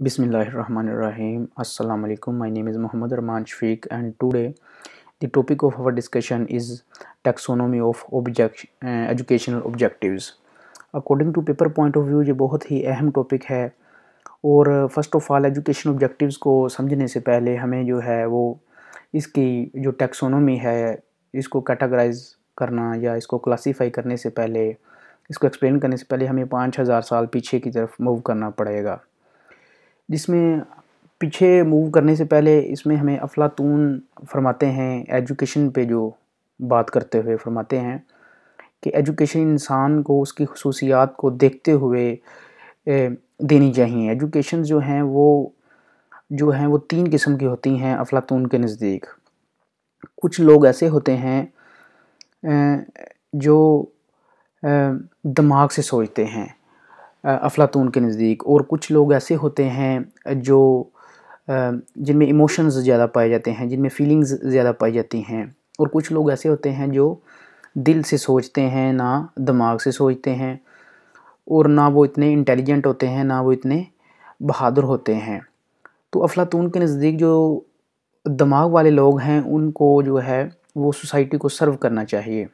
Bismillahirrahmanirrahim. Assalamu alaikum. My name is Muhammad Rahman Shfiq and today the topic of our discussion is taxonomy of object, uh, educational objectives. According to paper point of view ये बहुत ही अहम topic है और first of all education objectives को समझने से पहले हमें जो है वो इसकी जो taxonomy है इसको categorize करना या इसको classify करने से पहले इसको explain करने से पहले हमें पाँच हज़ार साल पीछे की तरफ move करना पड़ेगा जिसमें पीछे मूव करने से पहले इसमें हमें अफलातून फरमाते हैं एजुकेशन पे जो बात करते हुए फरमाते हैं कि एजुकेशन इंसान को उसकी खसूसियात को देखते हुए देनी चाहिए एजुकेशन जो हैं वो जो हैं वो तीन किस्म की होती हैं अफलातून के नज़दीक कुछ लोग ऐसे होते हैं जो दिमाग से सोचते हैं अफलातून के नज़दीक और कुछ लोग ऐसे होते हैं जो जिनमें इमोशंस ज़्यादा पाए जाते हैं जिनमें फीलिंग्स ज़्यादा पाई जाती हैं और कुछ लोग ऐसे होते हैं जो दिल से सोचते हैं ना दिमाग से सोचते हैं और ना वो इतने इंटेलिजेंट होते हैं ना वो इतने बहादुर होते हैं तो अफलातून के नज़दीक जो दिमाग वाले लोग हैं उनको जो है वो सोसाइटी को सर्व करना चाहिए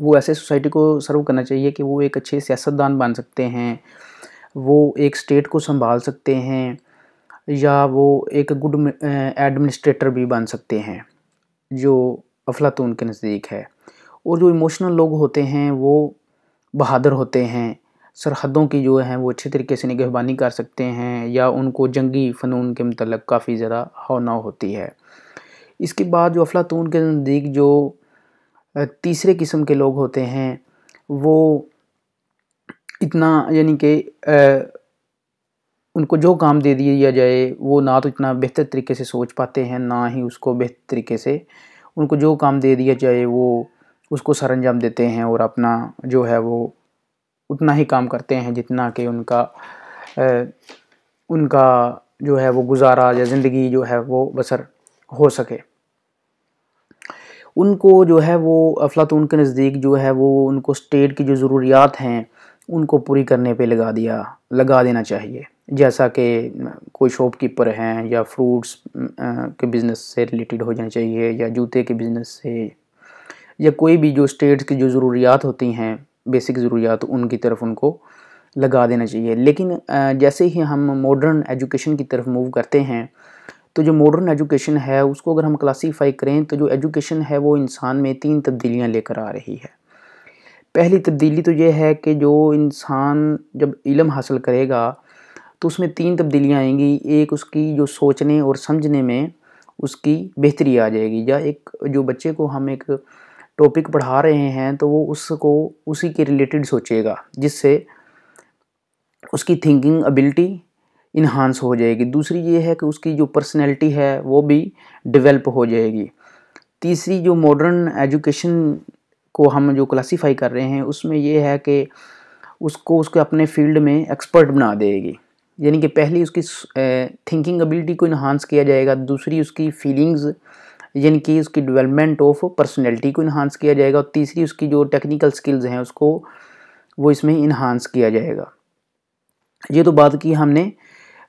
वो ऐसे सोसाइटी को सर्व करना चाहिए कि वो एक अच्छे सियासतदान बन सकते हैं वो एक स्टेट को संभाल सकते हैं या वो एक गुड एडमिनिस्ट्रेटर भी बन सकते हैं जो अफलातून के नज़दीक है और जो इमोशनल लोग होते हैं वो बहादुर होते हैं सरहदों की जो हैं वो अच्छे तरीके से निगहबानी कर सकते हैं या उनको जंगी फ़नून के मतलब काफ़ी ज़्यादा हौना होती है इसके बाद जो अफलातून के नज़दीक जो तीसरे किस्म के लोग होते हैं वो इतना यानी कि उनको जो काम दे दिया जाए वो ना तो इतना बेहतर तरीके से सोच पाते हैं ना ही उसको बेहतर तरीके से उनको जो काम दे दिया जाए वो उसको सर अंजाम देते हैं और अपना जो है वो उतना ही काम करते हैं जितना कि उनका आ, उनका जो है वो गुजारा या ज़िंदगी जो है वो बसर हो सके उनको जो है वो अफलातून के नज़दीक जो है वो उनको स्टेट की जो ज़रूरियात हैं उनको पूरी करने पे लगा दिया लगा देना चाहिए जैसा कि कोई शॉपकीपर हैं या फ्रूट्स के बिज़नेस से रिलेटेड हो जाना चाहिए या जूते के बिज़नेस से या कोई भी जो स्टेट्स की जो ज़रूरियात होती हैं बेसिक ज़रूरियात उनकी तरफ उनको लगा देना चाहिए लेकिन जैसे ही हम मॉडर्न एजुकेशन की तरफ मूव करते हैं तो जो मॉडर्न एजुकेशन है उसको अगर हम क्लासीफाई करें तो जो एजुकेशन है वो इंसान में तीन तब्दीलियाँ लेकर आ रही है पहली तब्दीली तो ये है कि जो इंसान जब इलम हासिल करेगा तो उसमें तीन तब्दीलियाँ आएंगी एक उसकी जो सोचने और समझने में उसकी बेहतरी आ जाएगी या एक जो बच्चे को हम एक टॉपिक पढ़ा रहे हैं तो वो उसको उसी के रिलेटेड सोचेगा जिससे उसकी थिंकिंग एबिलिटी इन्हांस हो जाएगी दूसरी ये है कि उसकी जो पर्सनैलिटी है वो भी डिवेलप हो जाएगी तीसरी जो मॉडर्न एजुकेशन को हम जो क्लासीफाई कर रहे हैं उसमें ये है कि उसको उसके अपने फील्ड में एक्सपर्ट बना देगी यानी कि पहली उसकी थिंकिंग एबिलिटी को इन्हांस किया जाएगा दूसरी उसकी फीलिंग्स यानी कि उसकी डेवलपमेंट ऑफ पर्सनैलिटी को इन्हांस किया जाएगा और तीसरी उसकी जो टेक्निकल स्किल्स हैं उसको वो इसमें इन्हांस किया जाएगा ये तो बात की हमने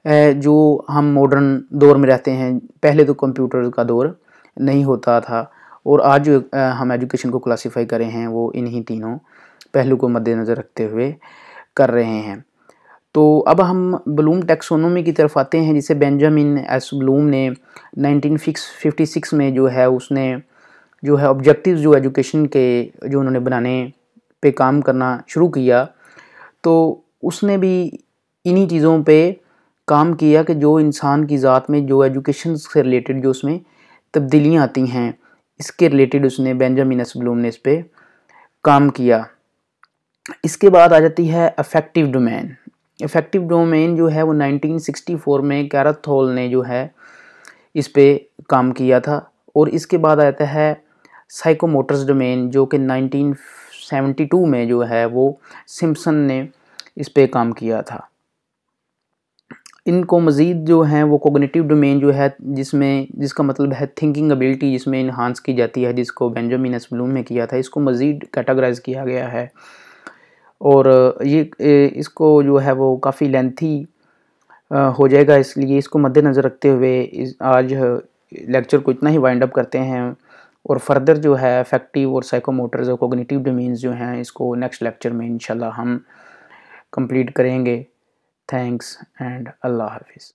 जो हम मॉडर्न दौर में रहते हैं पहले तो कंप्यूटर का दौर नहीं होता था और आज जो हम एजुकेशन को क्लासिफाई करें हैं वो इन्हीं तीनों पहलू को मद्देनज़र रखते हुए कर रहे हैं तो अब हम ब्लूम टैक्सोनोमी की तरफ आते हैं जिसे बेंजामिन एस ब्लूम ने नाइनटीन में जो है उसने जो है ऑब्जेक्टिव जो एजुकेशन के जो उन्होंने बनाने पे काम करना शुरू किया तो उसने भी इन्हीं चीज़ों पे काम किया कि जो इंसान की ज़ात में जो एजुकेशन से रिलेटेड जो उसमें तब्दीलियाँ आती हैं इसके रिलेटेड उसने बेंजामिन ब्लूम ने इस पर काम किया इसके बाद आ जाती है अफेक्टिव डोमेन इफेक्टिव डोमेन जो है वो 1964 में कैरथ हॉल ने जो है इस पर काम किया था और इसके बाद आ जाता है साइकोमोटर्स डोमेन जो कि 1972 में जो है वो सिम्पसन ने इस पर काम किया था इनको मज़ीद जो हैं वो कोगनेटिव डोमेन जो है जिसमें जिसका मतलब है थिंकिंग एबिलिटी जिसमें इन्हांस की जाती है जिसको बेंजामिन एसब्लूम ने किया था इसको मज़ीद कैटागराइज किया गया है और ये इसको जो है वो काफ़ी लेंथी हो जाएगा इसलिए इसको मद्देनज़र रखते हुए इस आज लेक्चर को इतना ही वाइंड अप करते हैं और फर्दर जो है अफेक्टिव और साइकोमोटर्स और कोगनेटिव डोमेन्स जो हैं इसको नेक्स्ट लेक्चर में इंशाल्लाह हम कंप्लीट करेंगे Thanks and Allah Hafiz.